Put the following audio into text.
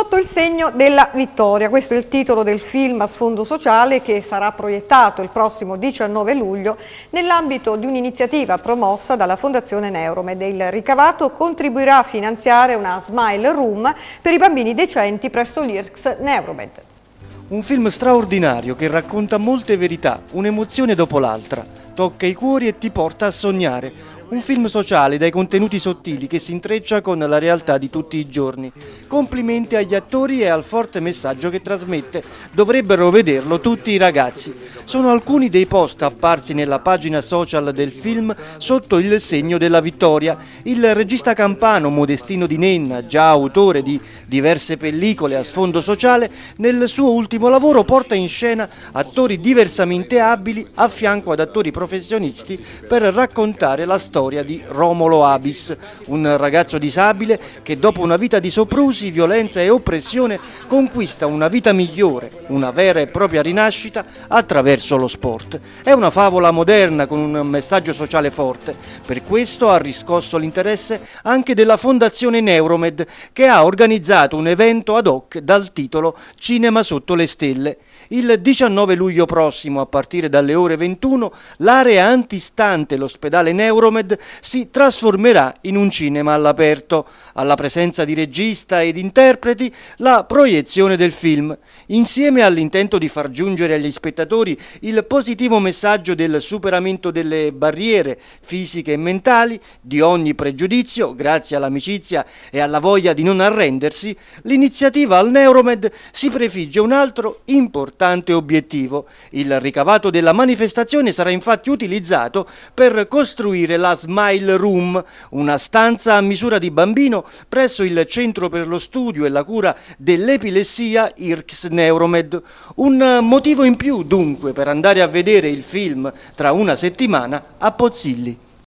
Sotto il segno della vittoria, questo è il titolo del film a sfondo sociale che sarà proiettato il prossimo 19 luglio nell'ambito di un'iniziativa promossa dalla Fondazione Neuromed. Il ricavato contribuirà a finanziare una Smile Room per i bambini decenti presso l'IRCS Neuromed. Un film straordinario che racconta molte verità, un'emozione dopo l'altra, tocca i cuori e ti porta a sognare, un film sociale dai contenuti sottili che si intreccia con la realtà di tutti i giorni. Complimenti agli attori e al forte messaggio che trasmette. Dovrebbero vederlo tutti i ragazzi sono alcuni dei post apparsi nella pagina social del film sotto il segno della vittoria. Il regista campano Modestino Di Nenna, già autore di diverse pellicole a sfondo sociale, nel suo ultimo lavoro porta in scena attori diversamente abili a fianco ad attori professionisti per raccontare la storia di Romolo Abis, un ragazzo disabile che dopo una vita di soprusi, violenza e oppressione conquista una vita migliore, una vera e propria rinascita attraverso verso lo sport. È una favola moderna con un messaggio sociale forte, per questo ha riscosso l'interesse anche della Fondazione Neuromed che ha organizzato un evento ad hoc dal titolo Cinema sotto le stelle. Il 19 luglio prossimo, a partire dalle ore 21, l'area antistante l'ospedale Neuromed si trasformerà in un cinema all'aperto. Alla presenza di regista ed interpreti, la proiezione del film. Insieme all'intento di far giungere agli spettatori il positivo messaggio del superamento delle barriere fisiche e mentali, di ogni pregiudizio, grazie all'amicizia e alla voglia di non arrendersi, l'iniziativa al Neuromed si prefigge un altro importante obiettivo. Il ricavato della manifestazione sarà infatti utilizzato per costruire la Smile Room, una stanza a misura di bambino presso il Centro per lo Studio e la Cura dell'Epilessia IRCS Neuromed. Un motivo in più dunque per andare a vedere il film tra una settimana a Pozzilli.